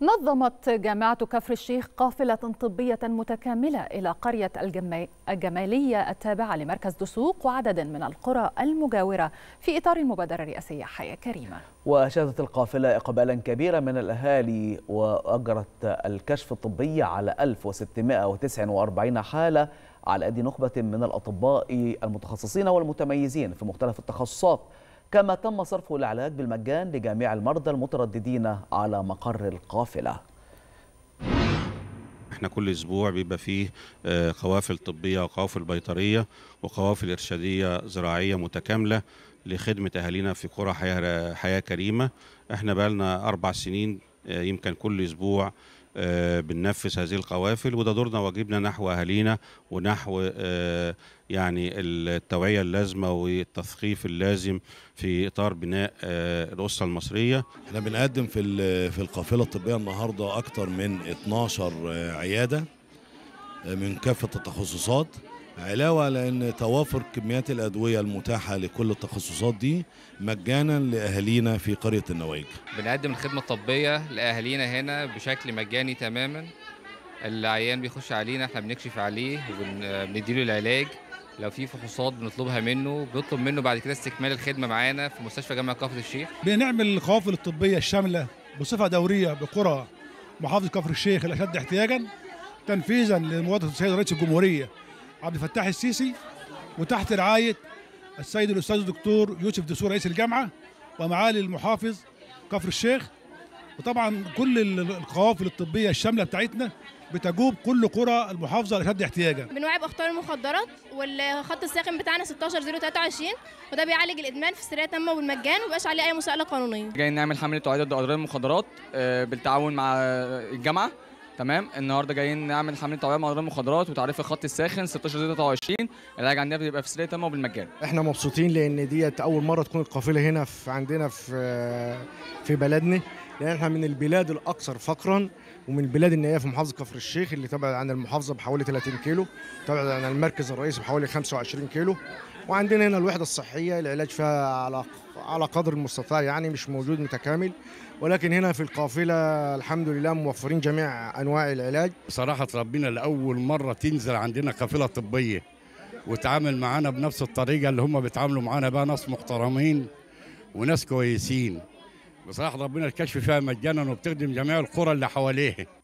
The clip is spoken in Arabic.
نظمت جامعة كفر الشيخ قافلة طبية متكاملة إلى قرية الجمالية التابعة لمركز دسوق وعدد من القرى المجاورة في إطار المبادرة الرئاسية حياة كريمة وشهدت القافلة إقبالا كبيرا من الأهالي وأجرت الكشف الطبي على 1649 حالة على أيدي نخبة من الأطباء المتخصصين والمتميزين في مختلف التخصصات كما تم صرف العلاج بالمجان لجميع المرضى المترددين على مقر القافلة احنا كل اسبوع بيبقى فيه آه، قوافل طبيه وقوافل بيطريه وقوافل ارشاديه زراعيه متكامله لخدمه اهالينا في قرى حياه كريمه احنا بقى لنا اربع سنين آه، يمكن كل اسبوع آه، بننفذ هذه القوافل وده دورنا واجبنا نحو اهالينا ونحو آه، يعني التوعيه اللازمه والتثقيف اللازم في اطار بناء آه، الاسره المصريه. احنا بنقدم في في القافله الطبيه النهارده اكثر من 12 عياده من كافه التخصصات علاوة على أن توافر كميات الأدوية المتاحة لكل التخصصات دي مجانا لأهالينا في قرية النوايج بنقدم الخدمة الطبية لأهالينا هنا بشكل مجاني تماما العيان بيخش علينا احنا بنكشف عليه وبنديله العلاج لو في فحوصات بنطلبها منه بنطلب منه بعد كده استكمال الخدمه معانا في مستشفى جامعه كفر الشيخ بنعمل القوافل الطبيه الشامله بصفه دوريه بقرى محافظه كفر الشيخ الاشد احتياجا تنفيذا لمواطنة السيد رئيس الجمهوريه عبد الفتاح السيسي وتحت رعايه السيد الاستاذ الدكتور يوسف دسور رئيس الجامعه ومعالي المحافظ كفر الشيخ وطبعا كل القوافل الطبيه الشامله بتاعتنا بتجوب كل قرى المحافظه الاشد احتياجها. بنوعي باخطار المخدرات والخط الساخن بتاعنا 16023 وده بيعالج الادمان في السريه تامه والمجان ومبقاش عليه اي مساءله قانونيه. جايين نعمل حمله توعيه ضد اضرار المخدرات آه، بالتعاون مع الجامعه تمام النهارده جايين نعمل حمله توعيه مع المخدرات وتعريف الخط الساخن 16 23 العلاج عندنا بيبقى في سريه تامه وبالمجان احنا مبسوطين لان ديت اول مره تكون القافله هنا في عندنا في في بلدنا لان احنا من البلاد الاكثر فقرا ومن البلاد النائيه في محافظه كفر الشيخ اللي تبعد عن المحافظه بحوالي 30 كيلو تبعد عن المركز الرئيسي بحوالي 25 كيلو وعندنا هنا الوحده الصحيه العلاج فيها على على قدر المستطاع يعني مش موجود متكامل ولكن هنا في القافله الحمد لله موفرين جميع انواع العلاج بصراحه ربنا لاول مره تنزل عندنا قافله طبيه وتعامل معانا بنفس الطريقه اللي هم بيتعاملوا معانا بقى ناس محترمين وناس كويسين بصراحه ربنا الكشف فيها مجانا وبتخدم جميع القرى اللي حواليه